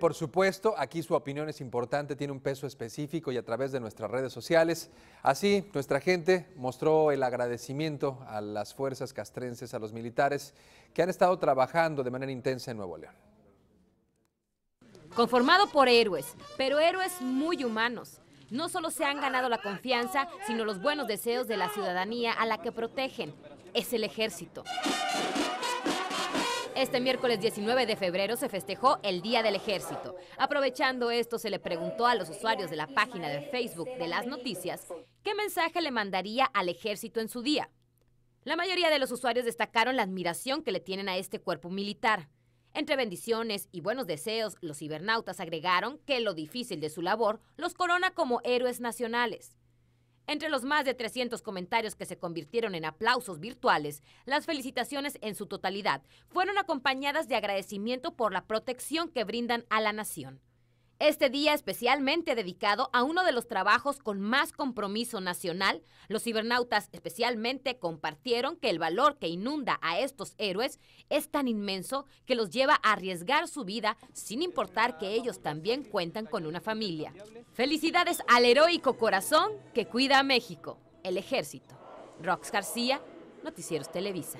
Por supuesto, aquí su opinión es importante, tiene un peso específico y a través de nuestras redes sociales. Así, nuestra gente mostró el agradecimiento a las fuerzas castrenses, a los militares que han estado trabajando de manera intensa en Nuevo León. Conformado por héroes, pero héroes muy humanos. No solo se han ganado la confianza, sino los buenos deseos de la ciudadanía a la que protegen. Es el ejército. Este miércoles 19 de febrero se festejó el Día del Ejército. Aprovechando esto, se le preguntó a los usuarios de la página de Facebook de las noticias qué mensaje le mandaría al ejército en su día. La mayoría de los usuarios destacaron la admiración que le tienen a este cuerpo militar. Entre bendiciones y buenos deseos, los cibernautas agregaron que lo difícil de su labor los corona como héroes nacionales. Entre los más de 300 comentarios que se convirtieron en aplausos virtuales, las felicitaciones en su totalidad fueron acompañadas de agradecimiento por la protección que brindan a la nación. Este día especialmente dedicado a uno de los trabajos con más compromiso nacional, los cibernautas especialmente compartieron que el valor que inunda a estos héroes es tan inmenso que los lleva a arriesgar su vida sin importar que ellos también cuentan con una familia. Felicidades al heroico corazón que cuida a México, el ejército. Rox García, Noticieros Televisa.